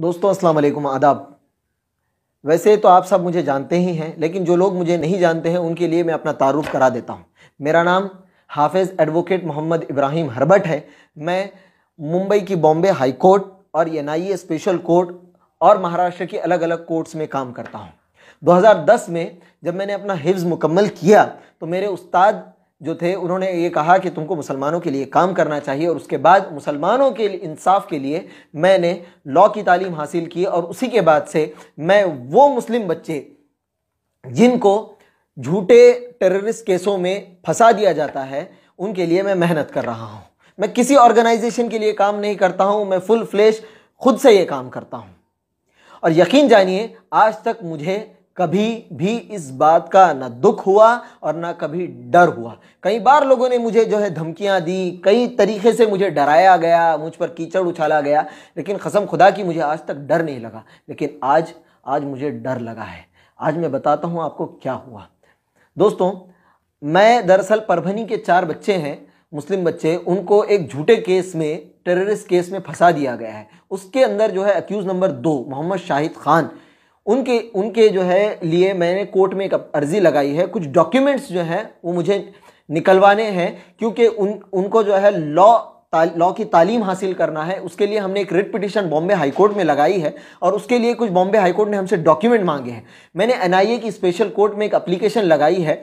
दोस्तों अस्सलाम वालेकुम आदाब वैसे तो आप सब मुझे जानते ही हैं लेकिन जो लोग मुझे नहीं जानते हैं उनके लिए मैं अपना तारुफ करा देता हूँ मेरा नाम हाफिज़ एडवोकेट मोहम्मद इब्राहिम हरबट है मैं मुंबई की बॉम्बे हाई कोर्ट और एन स्पेशल कोर्ट और महाराष्ट्र की अलग अलग कोर्ट्स में काम करता हूँ दस में जब मैंने अपना हिफ्ज़ मुकम्मल किया तो मेरे उस्ताद जो थे उन्होंने ये कहा कि तुमको मुसलमानों के लिए काम करना चाहिए और उसके बाद मुसलमानों के इंसाफ के लिए मैंने लॉ की तालीम हासिल की और उसी के बाद से मैं वो मुस्लिम बच्चे जिनको झूठे टेररिस्ट केसों में फंसा दिया जाता है उनके लिए मैं मेहनत कर रहा हूँ मैं किसी ऑर्गेनाइजेशन के लिए काम नहीं करता हूँ मैं फुल फ्लेश खुद से ये काम करता हूँ और यकीन जानिए आज तक मुझे कभी भी इस बात का ना दुख हुआ और ना कभी डर हुआ कई बार लोगों ने मुझे जो है धमकियां दी कई तरीके से मुझे डराया गया मुझ पर कीचड़ उछाला गया लेकिन कसम खुदा की मुझे आज तक डर नहीं लगा लेकिन आज आज मुझे डर लगा है आज मैं बताता हूँ आपको क्या हुआ दोस्तों मैं दरअसल परभनी के चार बच्चे हैं मुस्लिम बच्चे उनको एक झूठे केस में टेररिस्ट केस में फंसा दिया गया है उसके अंदर जो है अक्यूज़ नंबर दो मोहम्मद शाहिद खान उनके उनके जो है लिए मैंने कोर्ट में एक अर्ज़ी लगाई है कुछ डॉक्यूमेंट्स जो हैं वो मुझे निकलवाने हैं क्योंकि उन उनको जो है लॉ लॉ की तालीम हासिल करना है उसके लिए हमने एक रिट पिटिशन बॉम्बे हाईकोर्ट में लगाई है और उसके लिए कुछ बॉम्बे हाईकोर्ट ने हमसे डॉक्यूमेंट मांगे हैं मैंने एनआईए की स्पेशल कोर्ट में एक अप्लीकेशन लगाई है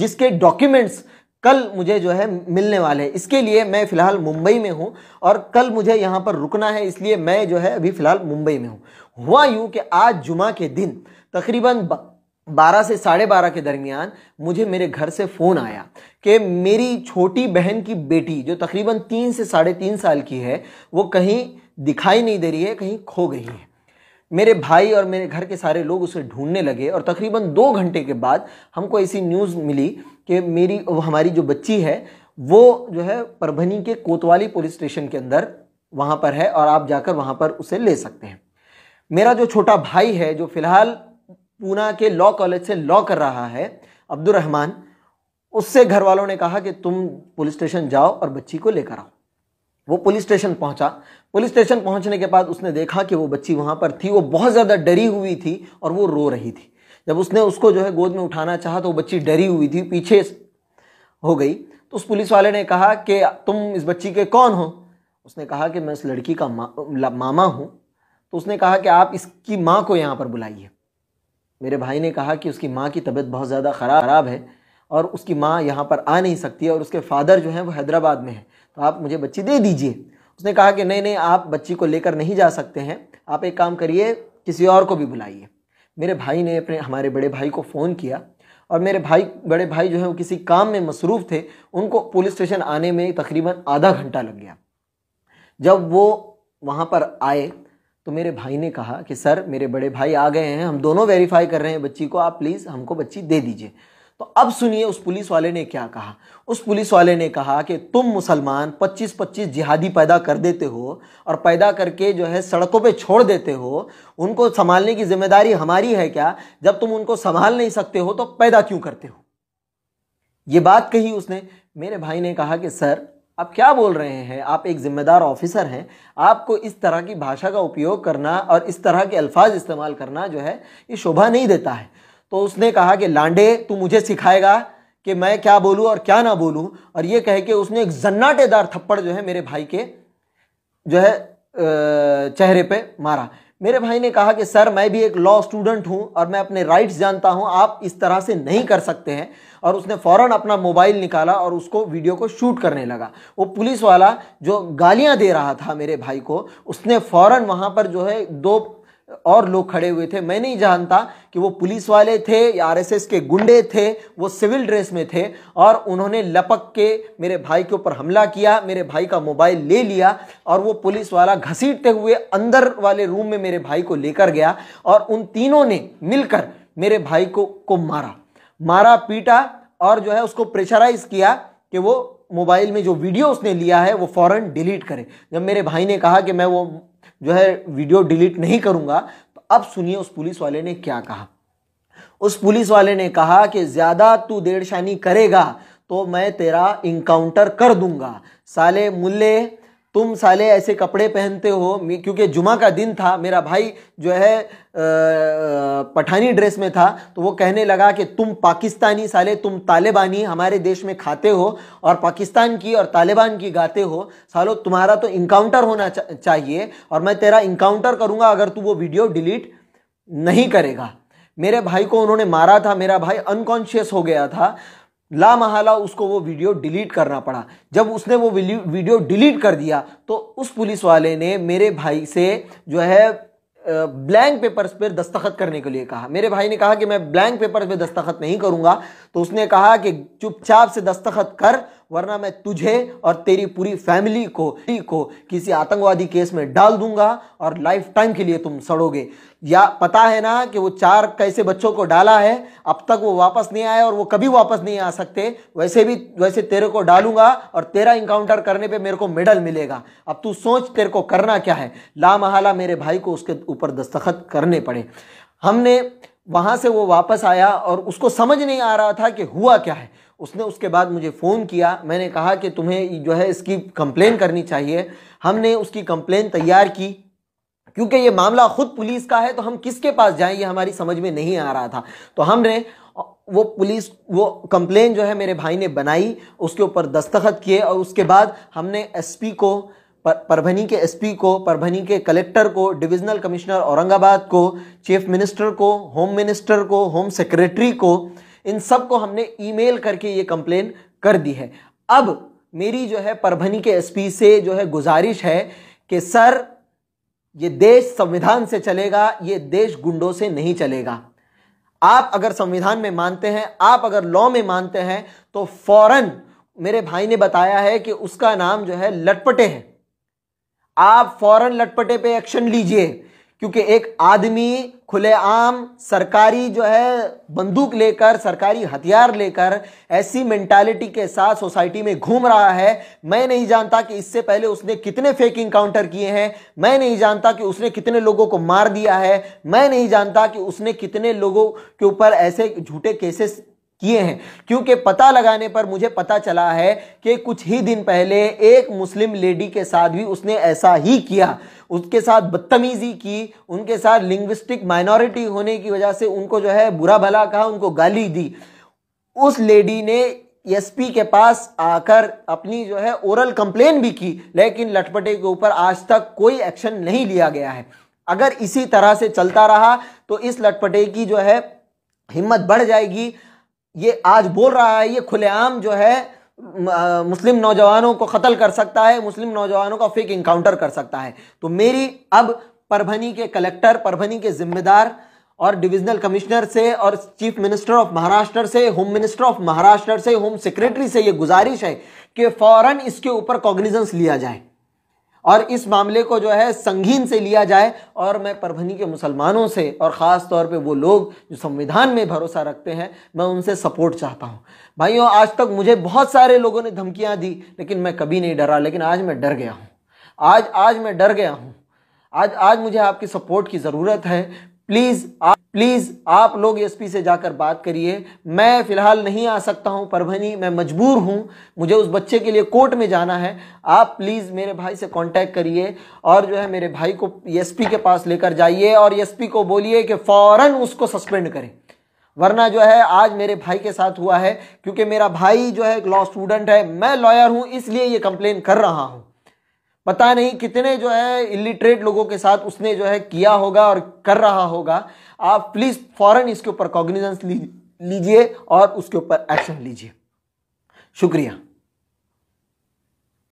जिसके डॉक्यूमेंट्स कल मुझे जो है मिलने वाले हैं इसके लिए मैं फ़िलहाल मुंबई में हूँ और कल मुझे यहाँ पर रुकना है इसलिए मैं जो है अभी फ़िलहाल मुंबई में हूँ हुआ यूँ कि आज जुमा के दिन तकरीबन बारह से साढ़े बारह के दरमियान मुझे मेरे घर से फ़ोन आया कि मेरी छोटी बहन की बेटी जो तकरीबन तीन से साढ़े तीन साल की है वो कहीं दिखाई नहीं दे रही है कहीं खो गई है मेरे भाई और मेरे घर के सारे लोग उसे ढूंढने लगे और तकरीबन दो घंटे के बाद हमको ऐसी न्यूज़ मिली कि मेरी हमारी जो बच्ची है वो जो है परभनी के कोतवाली पुलिस स्टेशन के अंदर वहाँ पर है और आप जाकर वहाँ पर उसे ले सकते हैं मेरा जो छोटा भाई है जो फिलहाल पूना के लॉ कॉलेज से लॉ कर रहा है अब्दुलरहमान उससे घर वालों ने कहा कि तुम पुलिस स्टेशन जाओ और बच्ची को लेकर आओ वो पुलिस स्टेशन पहुंचा पुलिस स्टेशन पहुंचने के बाद उसने देखा कि वो बच्ची वहां पर थी वो बहुत ज़्यादा डरी हुई थी और वो रो रही थी जब उसने उसको जो है गोद में उठाना चाहा तो वो बच्ची डरी हुई थी पीछे हो गई तो उस पुलिस वाले ने कहा कि तुम इस बच्ची के कौन हो उसने कहा कि मैं उस लड़की का मा, मामा हूँ तो उसने कहा कि आप इसकी माँ को यहाँ पर बुलाइए मेरे भाई ने कहा कि उसकी माँ की तबीयत बहुत ज़्यादा ख़राब है और उसकी माँ यहाँ पर आ नहीं सकती है और उसके फादर जो हैं वो हैदराबाद में है तो आप मुझे बच्ची दे दीजिए उसने कहा कि नहीं नहीं आप बच्ची को लेकर नहीं जा सकते हैं आप एक काम करिए किसी और को भी बुलाइए मेरे भाई ने अपने हमारे बड़े भाई को फ़ोन किया और मेरे भाई बड़े भाई जो है वो किसी काम में मसरूफ़ थे उनको पुलिस स्टेशन आने में तकरीबन आधा घंटा लग गया जब वो वहाँ पर आए तो मेरे भाई ने कहा कि सर मेरे बड़े भाई आ गए हैं हम दोनों वेरीफाई कर रहे हैं बच्ची को आप प्लीज़ हमको बच्ची दे दीजिए तो अब सुनिए उस पुलिस वाले ने क्या कहा उस पुलिस वाले ने कहा कि तुम मुसलमान 25-25 जिहादी पैदा कर देते हो और पैदा करके जो है सड़कों पे छोड़ देते हो उनको संभालने की जिम्मेदारी हमारी है क्या जब तुम उनको संभाल नहीं सकते हो तो पैदा क्यों करते हो ये बात कही उसने मेरे भाई ने कहा कि सर आप क्या बोल रहे हैं आप एक ज़िम्मेदार ऑफिसर हैं आपको इस तरह की भाषा का उपयोग करना और इस तरह के अल्फाज इस्तेमाल करना जो है ये शोभा नहीं देता है तो उसने कहा कि लांडे तू मुझे सिखाएगा कि मैं क्या बोलूँ और क्या ना बोलूँ और ये कह के उसने एक जन्नाटेदार थप्पड़ जो है मेरे भाई के जो है चेहरे पे मारा मेरे भाई ने कहा कि सर मैं भी एक लॉ स्टूडेंट हूं और मैं अपने राइट्स जानता हूं आप इस तरह से नहीं कर सकते हैं और उसने फौरन अपना मोबाइल निकाला और उसको वीडियो को शूट करने लगा वो पुलिस वाला जो गालियां दे रहा था मेरे भाई को उसने फौरन वहां पर जो है दो और लोग खड़े हुए थे मैं नहीं जानता कि वो पुलिस वाले थे या आरएसएस के गुंडे थे वो सिविल ड्रेस में थे और उन्होंने लपक के मेरे भाई के ऊपर हमला किया मेरे भाई का मोबाइल ले लिया और वो पुलिस वाला घसीटते हुए अंदर वाले रूम में मेरे भाई को लेकर गया और उन तीनों ने मिलकर मेरे भाई को को मारा मारा पीटा और जो है उसको प्रेशराइज किया कि वो मोबाइल में जो वीडियो उसने लिया है वो फौरन डिलीट करे जब मेरे भाई ने कहा कि मैं वो जो है वीडियो डिलीट नहीं करूंगा तो अब सुनिए उस पुलिस वाले ने क्या कहा उस पुलिस वाले ने कहा कि ज़्यादा तू देड़शानी करेगा तो मैं तेरा इंकाउंटर कर दूंगा साले मुल्ले तुम साले ऐसे कपड़े पहनते हो क्योंकि जुमा का दिन था मेरा भाई जो है पठानी ड्रेस में था तो वो कहने लगा कि तुम पाकिस्तानी साले तुम तालिबानी हमारे देश में खाते हो और पाकिस्तान की और तालिबान की गाते हो सालो तुम्हारा तो इंकाउंटर होना चाहिए और मैं तेरा इंकाउंटर करूँगा अगर तू वो वीडियो डिलीट नहीं करेगा मेरे भाई को उन्होंने मारा था मेरा भाई अनकॉन्शियस हो गया था ला महाला उसको वो वीडियो डिलीट करना पड़ा जब उसने वो वीडियो डिलीट कर दिया तो उस पुलिस वाले ने मेरे भाई से जो है ब्लैंक पेपर्स पर दस्तखत करने के लिए कहा मेरे भाई ने कहा कि मैं ब्लैंक पेपर पर दस्तखत नहीं करूंगा तो उसने कहा कि चुपचाप से दस्तखत कर वरना मैं तुझे और तेरी पूरी फैमिली को को किसी आतंकवादी केस में डाल दूंगा और लाइफ टाइम के लिए तुम सड़ोगे या पता है ना कि वो चार कैसे बच्चों को डाला है अब तक वो वापस नहीं आया और वो कभी वापस नहीं आ सकते वैसे भी वैसे तेरे को डालूंगा और तेरा इंकाउंटर करने पे मेरे को मेडल मिलेगा अब तू सोच तेरे को करना क्या है लामहला मेरे भाई को उसके ऊपर दस्तखत करने पड़े हमने वहाँ से वो वापस आया और उसको समझ नहीं आ रहा था कि हुआ क्या है उसने उसके बाद मुझे फ़ोन किया मैंने कहा कि तुम्हें जो है इसकी कंप्लेन करनी चाहिए हमने उसकी कंप्लेन तैयार की क्योंकि ये मामला खुद पुलिस का है तो हम किसके पास जाएं ये हमारी समझ में नहीं आ रहा था तो हमने वो पुलिस वो कंप्लेन जो है मेरे भाई ने बनाई उसके ऊपर दस्तखत किए और उसके बाद हमने एसपी को परभनी के एसपी को परभनी के कलेक्टर को डिविजनल कमिश्नर औरंगाबाद को चीफ मिनिस्टर को होम मिनिस्टर को होम सेक्रेटरी को इन सब को हमने ईमेल करके ये कंप्लेन कर दी है अब मेरी जो है परभनी के एसपी से जो है गुजारिश है कि सर ये देश संविधान से चलेगा ये देश गुंडों से नहीं चलेगा आप अगर संविधान में मानते हैं आप अगर लॉ में मानते हैं तो फौरन मेरे भाई ने बताया है कि उसका नाम जो है लटपटे है आप फौरन लटपटे पे एक्शन लीजिए क्योंकि एक आदमी खुलेआम सरकारी जो है बंदूक लेकर सरकारी हथियार लेकर ऐसी मेंटालिटी के साथ सोसाइटी में घूम रहा है मैं नहीं जानता कि इससे पहले उसने कितने फेक इंकाउंटर किए हैं मैं नहीं जानता कि उसने कितने लोगों को मार दिया है मैं नहीं जानता कि उसने कितने लोगों के ऊपर ऐसे झूठे केसेस किए हैं क्योंकि पता लगाने पर मुझे पता चला है कि कुछ ही दिन पहले एक मुस्लिम लेडी के साथ भी उसने ऐसा ही किया उसके साथ बदतमीज़ी की उनके साथ लिंग्विस्टिक माइनॉरिटी होने की वजह से उनको जो है बुरा भला कहा उनको गाली दी उस लेडी ने एसपी के पास आकर अपनी जो है ओरल कंप्लेन भी की लेकिन लटपटे के ऊपर आज तक कोई एक्शन नहीं लिया गया है अगर इसी तरह से चलता रहा तो इस लटपटे की जो है हिम्मत बढ़ जाएगी ये आज बोल रहा है ये खुलेआम जो है मुस्लिम नौजवानों को कत्ल कर सकता है मुस्लिम नौजवानों का फेक इंकाउंटर कर सकता है तो मेरी अब परभनी के कलेक्टर परभनी के जिम्मेदार और डिविजनल कमिश्नर से और चीफ मिनिस्टर ऑफ महाराष्ट्र से होम मिनिस्टर ऑफ महाराष्ट्र से होम सेक्रेटरी से ये गुजारिश है कि फौरन इसके ऊपर कॉग्निजेंस लिया जाए और इस मामले को जो है संगीन से लिया जाए और मैं परभनी के मुसलमानों से और ख़ास तौर पे वो लोग जो संविधान में भरोसा रखते हैं मैं उनसे सपोर्ट चाहता हूँ भाइयों आज तक मुझे बहुत सारे लोगों ने धमकियाँ दी लेकिन मैं कभी नहीं डरा लेकिन आज मैं डर गया हूँ आज आज मैं डर गया हूँ आज आज मुझे आपकी सपोर्ट की ज़रूरत है प्लीज़ प्लीज़ आप लोग एसपी से जाकर बात करिए मैं फ़िलहाल नहीं आ सकता हूँ परभनी मैं मजबूर हूँ मुझे उस बच्चे के लिए कोर्ट में जाना है आप प्लीज़ मेरे भाई से कांटेक्ट करिए और जो है मेरे भाई को एसपी के पास लेकर जाइए और एसपी को बोलिए कि फ़ौरन उसको सस्पेंड करें वरना जो है आज मेरे भाई के साथ हुआ है क्योंकि मेरा भाई जो है एक लॉ स्टूडेंट है मैं लॉयर हूँ इसलिए ये कंप्लेन कर रहा हूँ पता नहीं कितने जो है इलिटरेट लोगों के साथ उसने जो है किया होगा और कर रहा होगा आप प्लीज़ फॉरन इसके ऊपर कॉग्निजेंस लीजिए और उसके ऊपर एक्शन लीजिए शुक्रिया